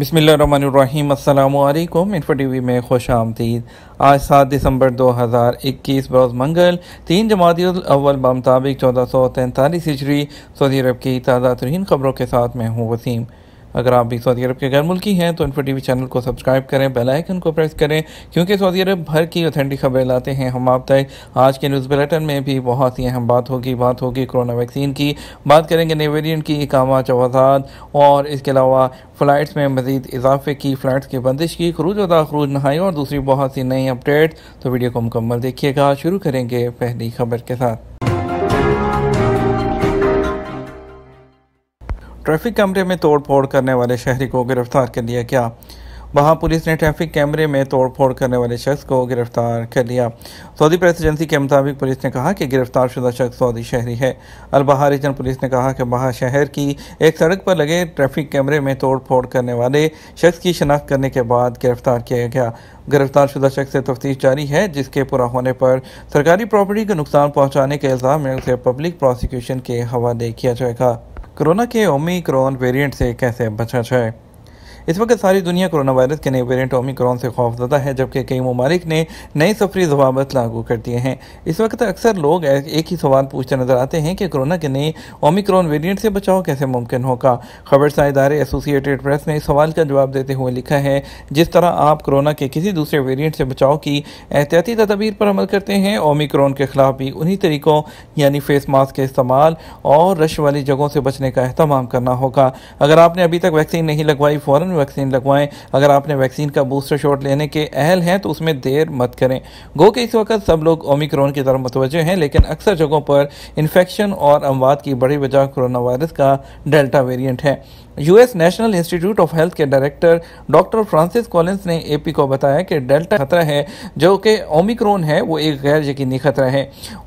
बसमीम् अल्लाम info T V में खुश आमदीद आज सात दिसंबर दो हज़ार इक्कीस बरोज़ मंगल तीन अव्वल बमताबिक चौदह सौ तैंतालीस हिजरी सऊदी अरब की ताज़ा तरीन ख़बरों के साथ मैं हूँ वसीम अगर आप भी सऊदी अरब के गैर मुल्की हैं तो इनफो टीवी चैनल को सब्सक्राइब करें बेल आइकन को प्रेस करें क्योंकि सऊदी अरब भर की ऑथेंटिक खबरें लाते हैं हम आप तक आज के न्यूज़ बुलेटिन में भी बहुत ही अहम बात होगी बात होगी कोरोना वैक्सीन की बात करेंगे नए वेरियंट की इकामा चवाजात और इसके अलावा फ़्लाइट्स में मजीद इजाफे की फ़्लाइट्स की बंदिश की खरूज और खरूज नहाई और दूसरी बहुत सी नई अपडेट तो वीडियो को मुकम्मल देखिएगा शुरू करेंगे पहली खबर के साथ ट्रैफिक कैमरे में तोड़फोड़ करने वाले शहरी को गिरफ्तार कर लिया गया वहाँ पुलिस ने ट्रैफिक कैमरे में तोड़फोड़ करने वाले शख्स को गिरफ्तार कर लिया सऊदी प्रेस एजेंसी के मुताबिक पुलिस ने कहा कि गिरफ्तार शुदा शख्स सऊदी शहरी है अलबहा रीजन पुलिस ने कहा कि बहा शहर की एक सड़क पर लगे ट्रैफिक कैमरे में तोड़फोड़ करने वाले शख्स की शनाख्त करने के बाद गिरफ्तार किया गया गिरफ्तार शुदा शख्स से तफ्तीश जारी है जिसके पूरा होने पर सरकारी प्रॉपर्टी को नुकसान पहुँचाने के इल्ज़ाम में उसे पब्लिक प्रोसिक्यूशन के हवाले किया जाएगा कोरोना के ओमिक्रॉन वेरिएंट से कैसे बचा जाए इस वक्त सारी दुनिया कोरोना वायरस के नए वेरियंट ओमिक्रॉन से खौफजदा है जबकि कई ममालिक ने नए सफरी जवाबत लागू कर दिए हैं इस वक्त अक्सर लोग एक ही सवाल पूछते नजर आते हैं कि कोरोना के नए ओमिक्रॉन वेरियंट से बचाव कैसे मुमकिन होगा खबरसा इदारे एसोसिएटेड प्रेस ने इस सवाल का जवाब देते हुए लिखा है जिस तरह आप कोरोना के किसी दूसरे वेरियंट से बचाव की एहतियाती तदाबीर पर अमल करते हैं ओमिक्रॉन के खिलाफ भी उन्हीं तरीकों यानी फेस मास्क के इस्तेमाल और रश वाली जगहों से बचने का अहतमाम करना होगा अगर आपने अभी तक वैक्सीन नहीं लगवाई फ़ौरन में वैक्सीन लगवाएं अगर आपने वैक्सीन का बूस्टर शॉट लेने के अहल हैं तो उसमें देर मत करें गो के इस वक्त सब लोग ओमिक्रोन की तरफ मुतवजह हैं लेकिन अक्सर जगहों पर इन्फेक्शन और अमवात की बड़ी वजह कोरोना वायरस का डेल्टा वेरियंट है US national institute of health के डायरेक्टर डॉक्टर फ्रांसिस कॉलिंस ने एपी को बताया कि डेल्टा खतरा है जो कि ओमिक्रोन है वो एक गैर यकीनी खतरा है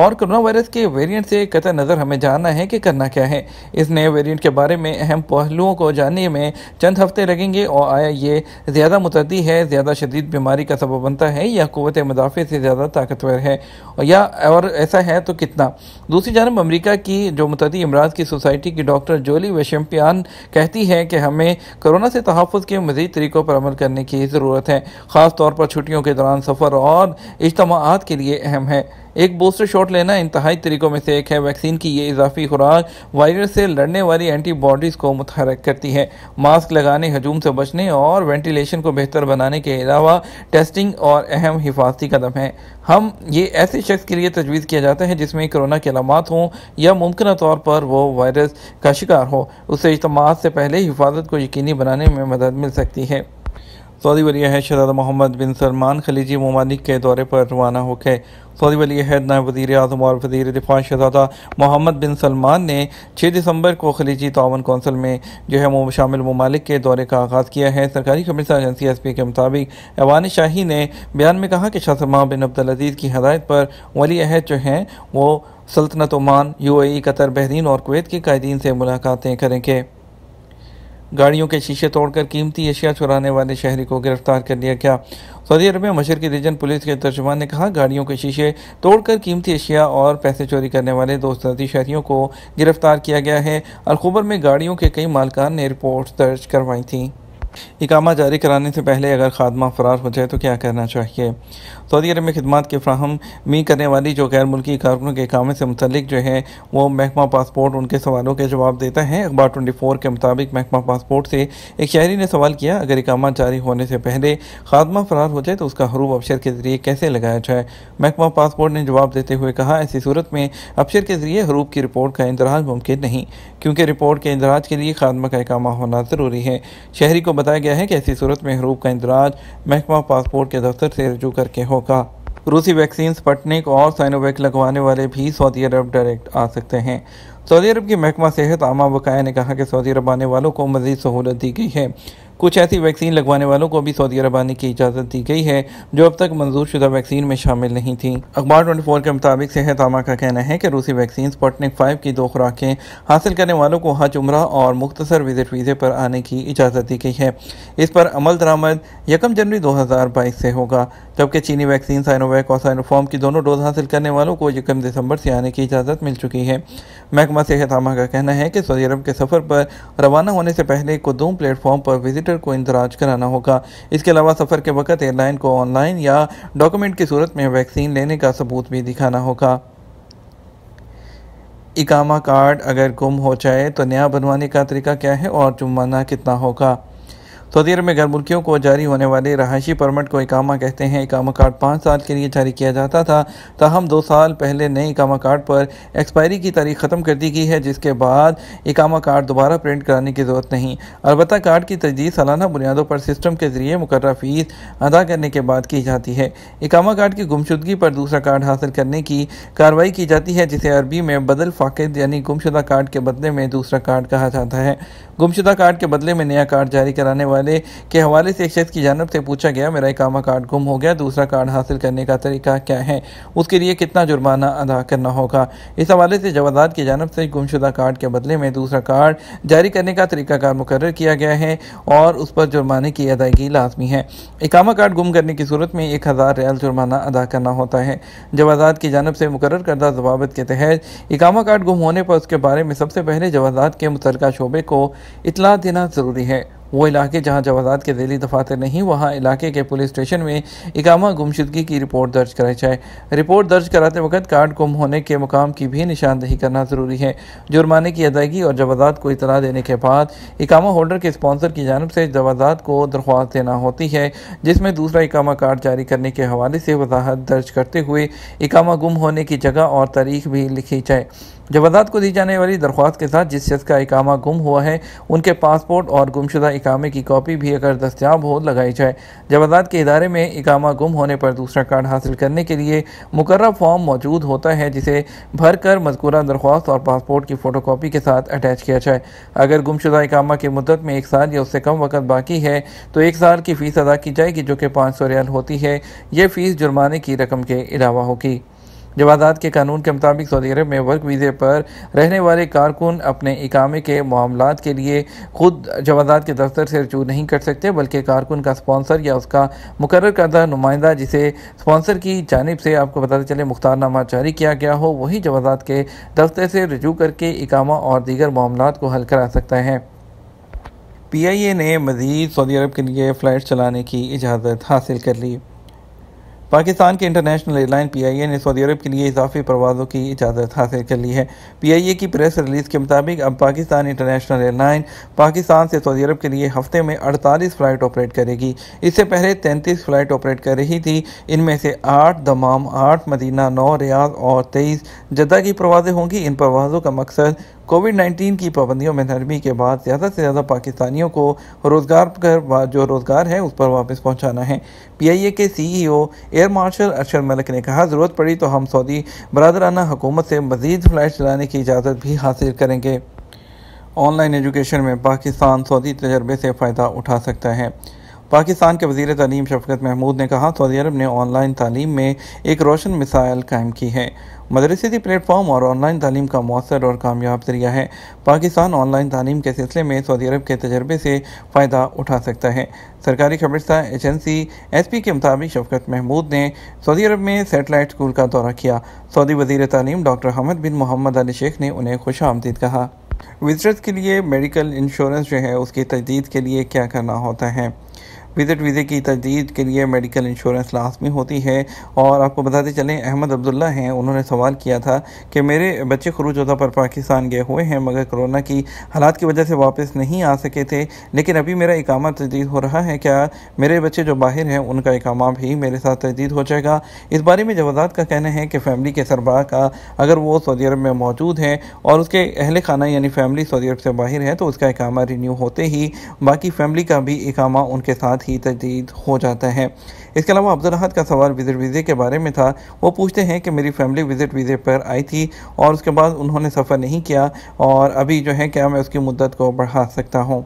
और कोरोना वायरस के वेरिएंट से कतर नज़र हमें जानना है कि करना क्या है इस नए वेरिएंट के बारे में अहम पहलुओं को जानने में चंद हफ्ते लगेंगे और आया ये ज़्यादा मुतदी है ज़्यादा शदीद बीमारी का सबब बनता है या कुत मुदाफ़े से ज़्यादा ताकतवर है या और ऐसा है तो कितना दूसरी जानब अमरीका की जो मुतदी अमराज की सोसाइटी की डॉक्टर जोली वेशम्पियान कह कहती है कि हमें कोरोना से तहफ़ के मजीद तरीक़ों पर अमल करने की ज़रूरत है ख़ास तौर पर छुट्टियों के दौरान सफ़र और इजतमात के लिए अहम है एक बूस्टर शॉट लेना इंतहाई तरीकों में से एक है वैक्सीन की ये इजाफी खुराक वायरस से लड़ने वाली एंटीबॉडीज़ को मुतहरक करती है मास्क लगाने हजूम से बचने और वेंटिलेशन को बेहतर बनाने के अलावा टेस्टिंग और अहम हिफाजती कदम है हम ये ऐसे शख्स के लिए तजवीज़ किया जाता है जिसमें कोरोना के अलामत हों या मुमकिन तौर पर वो वायरस का शिकार हो उससे इजमात से पहले हिफाजत को यकीनी बनाने में मदद मिल सकती है सऊदी वली अहद शहजाद मोहम्मद बिन सलमान खलीजी ममालिक के दौरे पर रवाना हो गए सऊदी वली अहद नायब वज़ी अजम और वजीर दिफा शहजादा मोहम्मद बिन सलमान ने छः दिसंबर को खलीजी तावन कौंसिल में जो है शामिल ममालिक के दौरे का आगाज़ किया है सरकारी खबरसा एजेंसी एस पी के मुताबिक एवान शाही ने बयान में कहा कि शाह सलमान बिन अब्दुलज़ीज़ की हदायत पर वली अहद जो हैं वो सल्तनत Oman U A Qatar Bahrain और कुवैत के कायदीन से मुलाकातें करेंगे गाड़ियों के शीशे तोड़कर कीमती अशिया चुराने वाले शहरी को गिरफ्तार कर लिया गया सऊदी अरब में मशरकी रीजन पुलिस के तर्जुमान ने कहा गाड़ियों के शीशे तोड़कर कीमती अशिया और पैसे चोरी करने वाले दो सऊदी शहरियों को गिरफ्तार किया गया है अलखबर में गाड़ियों के कई मालकान ने रिपोर्ट दर्ज करवाई थी इकामा जारी कराने से पहले अगर खादमा फरार हो जाए तो क्या करना चाहिए सऊदी अरब में खदमात की फ्राहम मी करने वाली जो गैर मुल्की कारकुनों के इकामे से मुतलिक जो है वो महकमा पासपोर्ट उनके सवालों के जवाब देता है अखबार ट्वेंटी फोर के मुताबिक महकमा पासपोर्ट से एक शहरी ने सवाल किया अगर इकामा जारी होने से पहले खादमा फरार हो जाए तो उसका हरूब अबशर के ज़रिए कैसे लगाया जाए महकमा पासपोर्ट ने जवाब देते हुए कहा ऐसी सूरत में अबशर के ज़रिए हरूब की रिपोर्ट का इंदराज मुमकिन नहीं क्योंकि रिपोर्ट के इंदराज के लिए खादमा का इकामा होना ज़रूरी है शहरी को बताया गया है कि ऐसी सूरत में हरूब का इंदराज महकमा पासपोर्ट के दफ्तर से रजू करके होगा रूसी वैक्सीन स्पटनिक और साइनोवैक लगवाने वाले भी सऊदी अरब डायरेक्ट आ सकते हैं सऊदी अरब की महकमा सेहत आमा बकाया ने कहा कि सऊदी अरब आने वालों को मजीद सहूलत दी गई है कुछ ऐसी वैक्सीन लगवाने वालों को भी सऊदी अरब आने की इजाज़त दी गई है जो अब तक मंजूर शुदा वैक्सीन में शामिल नहीं थी अखबार ट्वेंटी फोर के मुताबिक सेहत आमा का कहना है कि रूसी वैक्सीन स्पटनिक फाइव की दो खुराकें हासिल करने वालों को हज उम्र और मुख्तसर विजिट वीज़े पर आने की इजाज़त दी गई है इस पर अमल दरामद यकम जनवरी दो हज़ार बाईस से होगा जबकि चीनी वैक्सीन साइनोवैक और साइनोफॉर्म की दोनों डोज हासिल करने वालों को यकम दिसंबर से आने की इजाज़त मिल चुकी है महकमा सेहत आमा का कहना है कि सऊदी अरब के सफ़र पर रवाना होने से पहले कुदूम प्लेटफॉर्म पर विजिट ऑपरेटर को इंदराज कराना होगा इसके अलावा सफ़र के वक्त एयरलाइन को ऑनलाइन या डॉक्यूमेंट की सूरत में वैक्सीन लेने का सबूत भी दिखाना होगा इकामा कार्ड अगर गुम हो जाए तो नया बनवाने का तरीका क्या है और जुर्माना कितना होगा सऊदी तो अरब में घर मुल्कियों को जारी होने वाले रहायशी परमिट को इकामा कहते हैं इकामा कार्ड पाँच साल के लिए जारी किया जाता था ताहम दो साल पहले नए इकामा कार्ड पर एक्सपायरी की तारीख ख़त्म कर दी गई है जिसके बाद इकामा कार्ड दोबारा प्रिंट कराने की ज़रूरत नहीं अलबत् कार्ड की तजदीद सालाना बुनियादों पर सिस्टम के ज़रिए मुकर फ़ीस अदा करने के बाद की जाती है इकामा कार्ड की गुमशुदगी पर दूसरा कार्ड हासिल करने की कार्रवाई की जाती है जिसे अरबी में बदल फ़ाकद यानी गुमशुदा कार्ड के बदले में दूसरा कार्ड कहा जाता है गुमशुदा कार्ड के बदले में नया कार्ड जारी कराने वाले हवाले के हवाले से एक शख्स की जानब से पूछा गया मेरा इकामा कार्ड गुम हो गया दूसरा कार्ड हासिल करने का तरीका क्या है उसके लिए कितना जुर्माना अदा करना होगा इस हवाले से जवादात की जानब से गुमशुदा कार्ड के बदले में दूसरा कार्ड जारी करने का तरीकाकार मुकर किया गया है और उस पर जुर्माने की अदायगी लाजमी है इकामा कार्ड गुम करने की सूरत में एक हज़ार रियाल जुर्माना अदा करना होता है जवाजात की जानब से मुकर करदा जवाब के तहत इकामा कार्ड गुम होने पर उसके बारे में सबसे पहले जवाजात के मुतल शोबे को इतला देना ज़रूरी है वो इलाके जहां जवाजात के दिली दफातर नहीं वहां इलाके के पुलिस स्टेशन में इकामा गुमशदगी की रिपोर्ट दर्ज कराई जाए रिपोर्ट दर्ज कराते वक्त कार्ड गुम होने के मुकाम की भी निशानदेही करना ज़रूरी है जुर्माने की अदायगी और जवाजात को इतला देने के बाद इकामा होल्डर के स्पॉन्सर की जानब से जवाजात को दरख्वास्त देना होती है जिसमें दूसरा इकामा कार्ड जारी करने के हवाले से वजाहत दर्ज करते हुए इकामा गुम होने की जगह और तारीख भी लिखी जाए जवादात को दी जाने वाली दरख्वास्त के साथ जिस शख्स का इकामा गुम हुआ है उनके पासपोर्ट और गुमशुदा इकामे की कॉपी भी अगर दस्तियाब हो लगाई जाए जवादात के इदारे में इकामा गुम होने पर दूसरा कार्ड हासिल करने के लिए मुकर फॉर्म मौजूद होता है जिसे भर कर मजकूरा दरख्वास्त और पासपोर्ट की फ़ोटो कापी के साथ अटैच किया जाए अगर गुमशुदा इकामा की मदत में एक साल या उससे कम वक्त बाकी है तो एक साल की फ़ीस अदा की जाएगी जो कि पाँच सौ रियाल होती है ये फ़ीस जुर्माने की रकम के अलावा होगी जवादात के कानून के मुताबिक सऊदी अरब में वर्क वीज़े पर रहने वाले कारकुन अपने इकामे के मामला के लिए खुद जवादात के दफ्तर से रजू नहीं कर सकते बल्कि कारकुन का स्पॉन्सर या उसका मुकर करदा नुमाइंदा जिसे स्पॉन्सर की जानब से आपको बताते चले मुख्तारनामा जारी किया गया हो वही जवादात के दफ्तर से रजू करके इकामा और दीगर मामला को हल करा सकता है पी आई ए ने मज़ीद सऊदी अरब के लिए फ़्लाइट चलाने की इजाज़त हासिल कर ली पाकिस्तान के international airline P I A ने सऊदी अरब के लिए इजाफी परवाज़ों की इजाज़त हासिल कर ली है पी आई ए की प्रेस रिलीज़ के मुताबिक अब पाकिस्तान इंटरनेशनल एयरलाइन पाकिस्तान से सऊदी अरब के लिए हफ्ते में अड़तालीस फ़्लाइट ऑपरेट करेगी इससे पहले तैंतीस फ़्लाइट ऑपरेट कर रही थी इनमें से आठ दमाम आठ मदीना नौ रियाज और तेईस जद्दा की परवाज़ें होंगी इन परवाज़ों का मकसद कोविड नाइन्टीन की पाबंदियों में नरमी के बाद ज़्यादा से ज़्यादा पाकिस्तानियों को रोज़गार कर जो रोज़गार है उस पर वापस पहुँचाना है पी आई ए के C E O air marshal Arshad Malik ने कहा ज़रूरत पड़ी तो हम सऊदी बरदराना हुकूमत से मज़ीद फ़्लाइट चलाने की इजाज़त भी हासिल करेंगे ऑनलाइन एजुकेशन में पाकिस्तान सऊदी तजर्बे से फ़ायदा उठा सकता है पाकिस्तान के वजीर तलीम शफकत महमूद ने कहा सऊदी अरब ने ऑनलाइन तालीम में एक रोशन मिसाइल कायम की है मदरसती प्लेटफॉर्म और ऑनलाइन तालीम का मौसर और कामयाब जरिया है पाकिस्तान ऑनलाइन तालीम के सिलसिले में सऊदी अरब के तजर्बे से फ़ायदा उठा सकता है सरकारी खबरसा एजेंसी एस पी के मुताबिक शफकत महमूद ने सऊदी अरब में सेटेलाइट स्कूल का दौरा किया सऊदी वजीर तालीम doctor Hamad bin Mohammed Ali Sheikh ने उन्हें खुश आमदीद कहा विजिटर्स के लिए मेडिकल इंश्योरेंस जो है उसकी तजदीद के लिए क्या करना होता है विजिट वीज़े की तजदीद के लिए मेडिकल इंश्योरेंस लाजमी होती है और आपको बताते चलें अहमद अब्दुल्ला हैं उन्होंने सवाल किया था कि मेरे बच्चे खरूज उदा पर पाकिस्तान गए हुए हैं मगर कोरोना की हालात की वजह से वापस नहीं आ सके थे लेकिन अभी मेरा इकामा तजदीद हो रहा है क्या मेरे बच्चे जो बाहर हैं उनका इकामा भी मेरे साथ तजदीद हो जाएगा इस बारे में जवादात का कहना है कि फैमिली के सरबरा का अगर वो सऊदी अरब में मौजूद हैं और उसके अहल खाना यानी फैमिली सऊदी अरब से बाहर है तो उसका इकामा रिन्यू होते ही बाकी फैमिली का भी इकामा उनके साथ ही तजदीद हो जाता है इसके अलावा अब्दुल राहत का सवाल विज़िट वीज़े के बारे में था वो पूछते हैं कि मेरी फैमिली विज़िट वीज़े पर आई थी और उसके बाद उन्होंने सफ़र नहीं किया और अभी जो है क्या मैं उसकी मुद्दत को बढ़ा सकता हूँ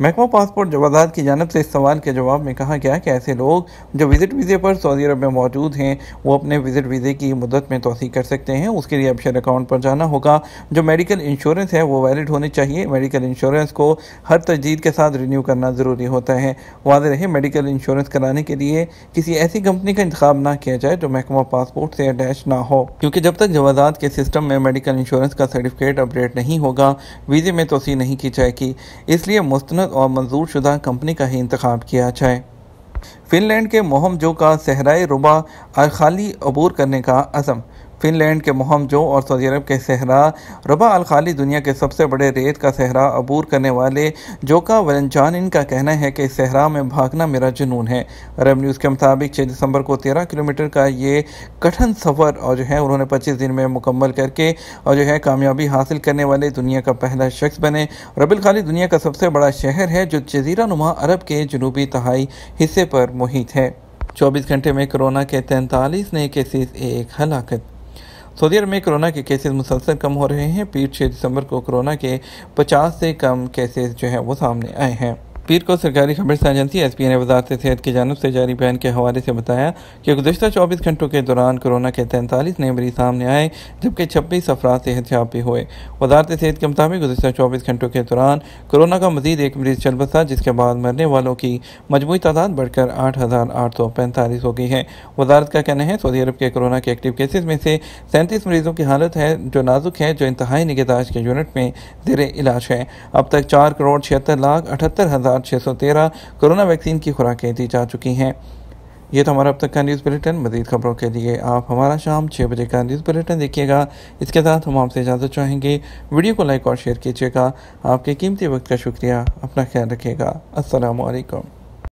महकमा पासपोर्ट जवादात की जानब से इस सवाल के जवाब में कहा गया कि ऐसे लोग जो विज़िट वीज़े पर सऊदी अरब में मौजूद हैं वो अपने विज़िट वीज़े की मदद में तोसी कर सकते हैं उसके लिए अपशर अकाउंट पर जाना होगा जो मेडिकल इंश्योरेंस है वो वैलिड होनी चाहिए मेडिकल इंश्योरेंस को हर तजदीद के साथ रीन्यू करना ज़रूरी होता है वाज रहे मेडिकल इंश्योरेंस कराने के लिए किसी ऐसी कंपनी का इंतखब ना किया जाए जो महकमा पासपोर्ट से अटैच ना हो क्योंकि जब तक जवादात के सिस्टम में मेडिकल इंश्योरेंस का सर्टिफिकेट अपडेट नहीं होगा वीज़े में तोसी नहीं की जाएगी इसलिए मुस्तना मुस्तनद और मंजूर शुदा कंपनी का ही इंतखब किया जाए फिनलैंड के मोहम जो का सहराई रुबा और खाली अबूर करने का अज़म फिनलैंड के मोहमजो और सऊदी अरब के सहरा रबा अल खाली दुनिया के सबसे बड़े रेत का सहरा अबूर करने वाले जोका वलनजान इनका कहना है कि सहरा में भागना मेरा जुनून है अरब न्यूज़ के मुताबिक छः दिसंबर को तेरह किलोमीटर का ये कठिन सफ़र और जो है उन्होंने पच्चीस दिन में मुकम्मल करके और जो है कामयाबी हासिल करने वाले दुनिया का पहला शख्स बने रबल खाली दुनिया का सबसे बड़ा शहर है जो जजीरा नुमा अरब के जनूबी तहाई हिस्से पर मुहित है 24 घंटे में कोरोना के 43 नए केसेस एक हलाकत सऊदी अरब में कोरोना के केसेस मुसलसल कम हो रहे हैं पीठ छः दिसंबर को कोरोना के पचास से कम केसेस जो हैं वो सामने आए हैं पीर को सरकारी से एजेंसी एस पी ने वजारत सेहत की जानब से जारी बयान के हवाले से बताया कि गुजशत चौबीस घंटों के दौरान कोरोना के तैंतालीस नए मरीज सामने आए जबकि छब्बीस अफराद सेहत भी हुए वजारत सेहत के मुताबिक गुजशत चौबीस घंटों के दौरान कोरोना का मजीद एक मरीज चल बसा जिसके बाद मरने वालों की मजमू तादाद बढ़कर आठ हज़ार आठ सौ पैंतालीस हो गई है वजारत का कहना है सऊदी अरब के कोरोना के एक्टिव केसेज में से सैंतीस मरीजों की हालत है जो नाजुक है जो इंतहाई निगहदाश के यूनिट में जेर इलाज है अब तक चार करोड़ छिहत्तर लाख अठहत्तर हज़ार सात छः सौ तेरह कोरोना वैक्सीन की खुराकें दी जा चुकी हैं ये तो हमारा अब तक का न्यूज़ बुलेटिन मजीद खबरों के लिए आप हमारा शाम छः बजे का न्यूज़ बुलेटिन देखिएगा इसके साथ हम आपसे इजाज़त चाहेंगे वीडियो को लाइक और शेयर कीजिएगा आपके कीमती वक्त का शुक्रिया अपना ख्याल रखिएगा असलकम